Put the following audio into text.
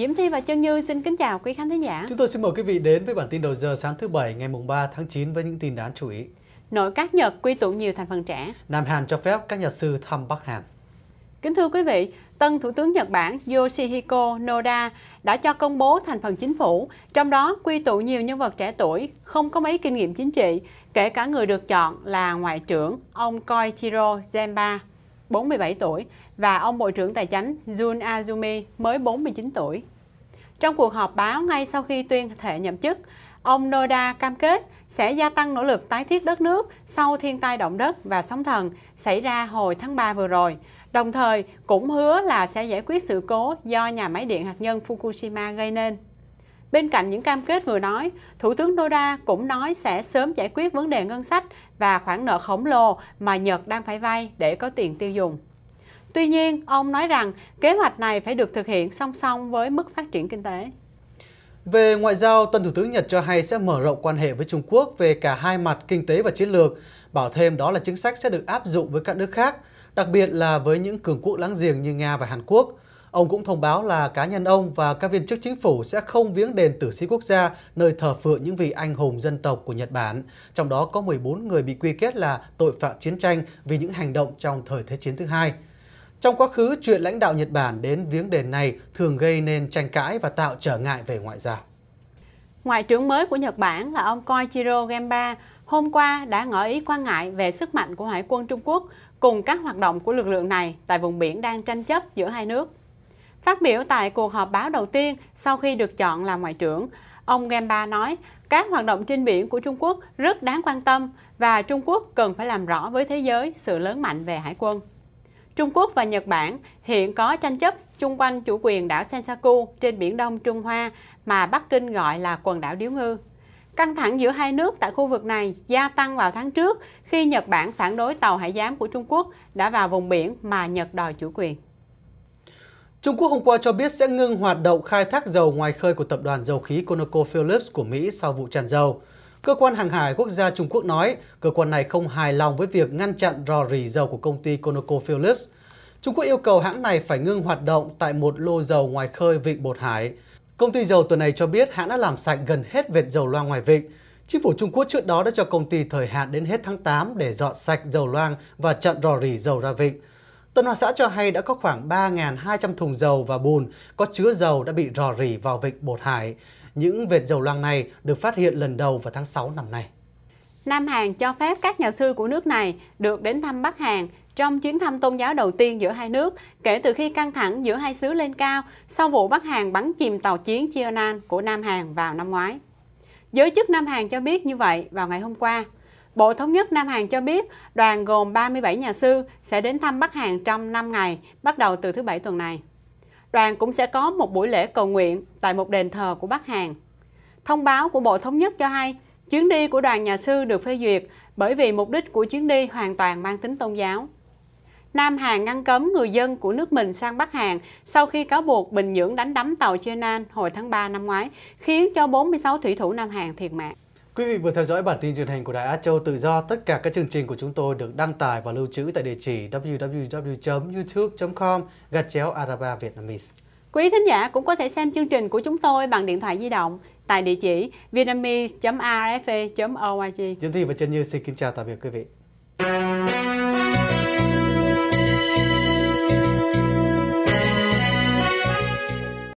Diễm Thi và Trân Như xin kính chào quý khán thính giả. Chúng tôi xin mời quý vị đến với bản tin đầu giờ sáng thứ Bảy ngày 3 tháng 9 với những tin đáng chú ý. Nội các Nhật quy tụ nhiều thành phần trẻ. Nam Hàn cho phép các nhà sư thăm Bắc Hàn. Kính thưa quý vị, tân Thủ tướng Nhật Bản Yoshihiko Noda đã cho công bố thành phần chính phủ, trong đó quy tụ nhiều nhân vật trẻ tuổi, không có mấy kinh nghiệm chính trị, kể cả người được chọn là Ngoại trưởng ông Koichiro Zenba, 47 tuổi, và ông Bộ trưởng Tài chánh Jun Azumi, mới 49 tuổi. Trong cuộc họp báo ngay sau khi tuyên thệ nhậm chức, ông Noda cam kết sẽ gia tăng nỗ lực tái thiết đất nước sau thiên tai động đất và sóng thần xảy ra hồi tháng 3 vừa rồi, đồng thời cũng hứa là sẽ giải quyết sự cố do nhà máy điện hạt nhân Fukushima gây nên. Bên cạnh những cam kết vừa nói, Thủ tướng Noda cũng nói sẽ sớm giải quyết vấn đề ngân sách và khoản nợ khổng lồ mà Nhật đang phải vay để có tiền tiêu dùng. Tuy nhiên, ông nói rằng kế hoạch này phải được thực hiện song song với mức phát triển kinh tế. Về ngoại giao, tân thủ tướng Nhật cho hay sẽ mở rộng quan hệ với Trung Quốc về cả hai mặt kinh tế và chiến lược, bảo thêm đó là chính sách sẽ được áp dụng với các nước khác, đặc biệt là với những cường quốc láng giềng như Nga và Hàn Quốc. Ông cũng thông báo là cá nhân ông và các viên chức chính phủ sẽ không viếng đền tử sĩ quốc gia nơi thờ phượng những vị anh hùng dân tộc của Nhật Bản, trong đó có 14 người bị quy kết là tội phạm chiến tranh vì những hành động trong thời Thế chiến thứ hai. Trong quá khứ, chuyện lãnh đạo Nhật Bản đến viếng đền này thường gây nên tranh cãi và tạo trở ngại về ngoại giao. Ngoại trưởng mới của Nhật Bản là ông Koichiro Gemba hôm qua đã ngỏ ý quan ngại về sức mạnh của Hải quân Trung Quốc cùng các hoạt động của lực lượng này tại vùng biển đang tranh chấp giữa hai nước. Phát biểu tại cuộc họp báo đầu tiên sau khi được chọn làm ngoại trưởng, ông Gemba nói các hoạt động trên biển của Trung Quốc rất đáng quan tâm và Trung Quốc cần phải làm rõ với thế giới sự lớn mạnh về hải quân. Trung Quốc và Nhật Bản hiện có tranh chấp chung quanh chủ quyền đảo Senkaku trên biển Đông Trung Hoa mà Bắc Kinh gọi là quần đảo Điếu Ngư. Căng thẳng giữa hai nước tại khu vực này gia tăng vào tháng trước khi Nhật Bản phản đối tàu hải giám của Trung Quốc đã vào vùng biển mà Nhật đòi chủ quyền. Trung Quốc hôm qua cho biết sẽ ngưng hoạt động khai thác dầu ngoài khơi của tập đoàn dầu khí ConocoPhillips của Mỹ sau vụ tràn dầu. Cơ quan hàng hải quốc gia Trung Quốc nói cơ quan này không hài lòng với việc ngăn chặn rò rỉ dầu của công ty ConocoPhillips. Trung Quốc yêu cầu hãng này phải ngưng hoạt động tại một lô dầu ngoài khơi Vịnh Bột Hải. Công ty dầu tuần này cho biết hãng đã làm sạch gần hết vệt dầu loang ngoài vịnh. Chính phủ Trung Quốc trước đó đã cho công ty thời hạn đến hết tháng 8 để dọn sạch dầu loang và chặn rò rỉ dầu ra vịnh. Tân Hoa xã cho hay đã có khoảng 3.200 thùng dầu và bùn có chứa dầu đã bị rò rỉ vào vịnh Bột Hải những vệt dầu loang này được phát hiện lần đầu vào tháng 6 năm nay. Nam Hàn cho phép các nhà sư của nước này được đến thăm Bắc Hàn trong chuyến thăm tôn giáo đầu tiên giữa hai nước kể từ khi căng thẳng giữa hai xứ lên cao sau vụ Bắc Hàn bắn chìm tàu chiến Cheonan của Nam Hàn vào năm ngoái. Giới chức Nam Hàn cho biết như vậy vào ngày hôm qua. Bộ Thống nhất Nam Hàn cho biết đoàn gồm 37 nhà sư sẽ đến thăm Bắc Hàn trong 5 ngày, bắt đầu từ thứ Bảy tuần này đoàn cũng sẽ có một buổi lễ cầu nguyện tại một đền thờ của Bắc Hàn. Thông báo của Bộ Thống nhất cho hay, chuyến đi của đoàn nhà sư được phê duyệt bởi vì mục đích của chuyến đi hoàn toàn mang tính tôn giáo. Nam Hàn ngăn cấm người dân của nước mình sang Bắc Hàn sau khi cáo buộc Bình Nhưỡng đánh đắm tàu Chenan hồi tháng 3 năm ngoái, khiến cho 46 thủy thủ Nam Hàn thiệt mạng. Quý vị vừa theo dõi bản tin truyền hình của Đài Á Châu Tự Do. Tất cả các chương trình của chúng tôi được đăng tải và lưu trữ tại địa chỉ www.youtube.com gạch chéo Araba Vietnamese. Quý thính giả cũng có thể xem chương trình của chúng tôi bằng điện thoại di động tại địa chỉ vietnamese.rfa.org. E Diễn thi và Trân Như xin kính chào tạm biệt quý vị.